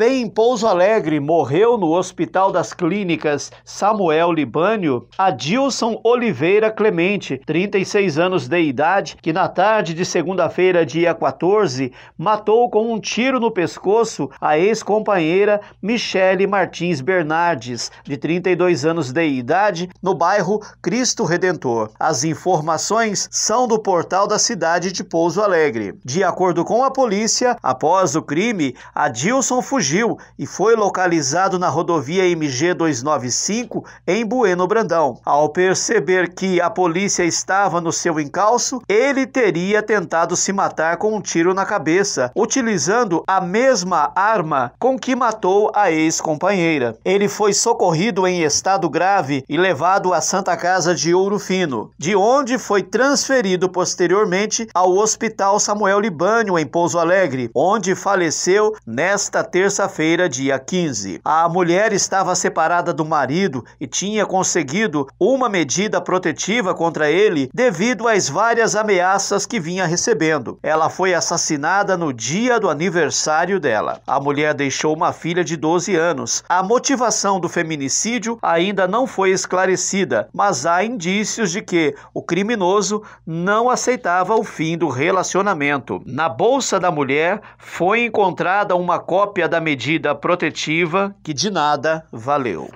Bem, em Pouso Alegre, morreu no Hospital das Clínicas Samuel Libânio Adilson Oliveira Clemente, 36 anos de idade, que na tarde de segunda-feira, dia 14, matou com um tiro no pescoço a ex-companheira Michele Martins Bernardes, de 32 anos de idade, no bairro Cristo Redentor. As informações são do portal da cidade de Pouso Alegre. De acordo com a polícia, após o crime, Adilson fugiu fugiu e foi localizado na rodovia MG 295 em Bueno Brandão. Ao perceber que a polícia estava no seu encalço, ele teria tentado se matar com um tiro na cabeça, utilizando a mesma arma com que matou a ex-companheira. Ele foi socorrido em estado grave e levado à Santa Casa de Ouro Fino, de onde foi transferido posteriormente ao Hospital Samuel Libânio em Pouso Alegre, onde faleceu nesta terça terça-feira, dia 15. A mulher estava separada do marido e tinha conseguido uma medida protetiva contra ele devido às várias ameaças que vinha recebendo. Ela foi assassinada no dia do aniversário dela. A mulher deixou uma filha de 12 anos. A motivação do feminicídio ainda não foi esclarecida, mas há indícios de que o criminoso não aceitava o fim do relacionamento. Na bolsa da mulher foi encontrada uma cópia da medida protetiva que de nada valeu.